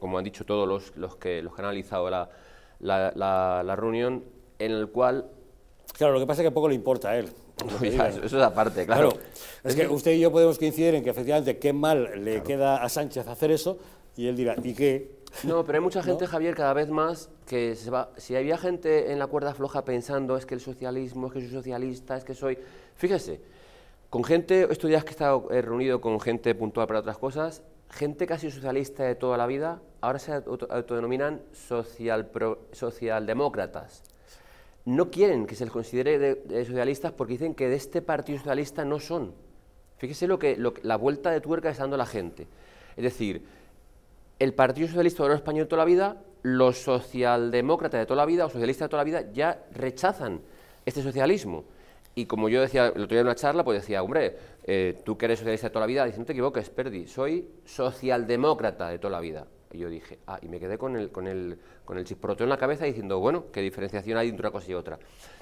como han dicho todos los, que, los han analizado la, reunión, en el cual... Claro, lo que pasa es que poco le importa a él. eso, es aparte, claro. Es, que, usted y yo podemos coincidir en que efectivamente qué mal le queda a Sánchez hacer eso y él dirá, ¿y qué? No, pero hay mucha gente, Javier, cada vez más que se va... Si había gente en la cuerda floja pensando es que el socialismo, es que soy socialista, es que soy... Fíjese, con gente, estos días que he estado reunido con gente puntual para otras cosas, gente casi socialista de toda la vida, ahora se autodenominan social socialdemócratas. No quieren que se les considere socialistas porque dicen que de este partido socialista no son. Fíjese lo que, la vuelta de tuerca está dando la gente. Es decir, el Partido Socialista Obrero Español de toda la vida, los socialdemócratas de toda la vida o socialistas de toda la vida ya rechazan este socialismo. Y como yo decía el otro día en una charla, pues decía, hombre, eh, tú que eres socialista de toda la vida, dice, no te equivoques, Perdi, soy socialdemócrata de toda la vida. Y yo dije, ah, y me quedé con el, con el, con el en la cabeza diciendo, bueno, qué diferenciación hay entre una cosa y otra.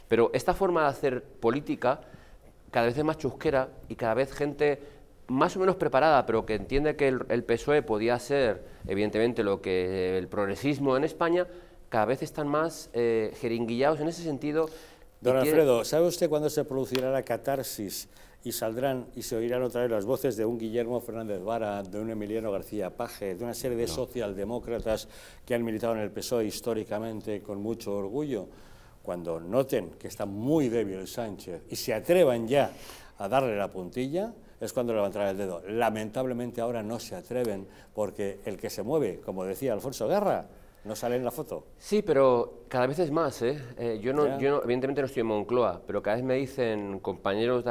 Pero esta forma de hacer política cada vez es más chusquera y cada vez gente más o menos preparada, pero que entiende que el, PSOE podía ser, evidentemente, lo que eh, el progresismo en España, cada vez están más eh, jeringuillados en ese sentido Don Alfredo, ¿sabe usted cuándo se producirá la catarsis y saldrán y se oirán otra vez las voces de un Guillermo Fernández Vara, de un Emiliano García Paje, de una serie de socialdemócratas que han militado en el PSOE históricamente con mucho orgullo? Cuando noten que está muy débil Sánchez y se atrevan ya a darle la puntilla, es cuando levantarán el dedo. Lamentablemente ahora no se atreven porque el que se mueve, como decía Alfonso Guerra, ¿No sale en la foto? Sí, pero cada vez es más, ¿eh? eh yo, no, yo evidentemente no estoy en Moncloa, pero cada vez me dicen compañeros de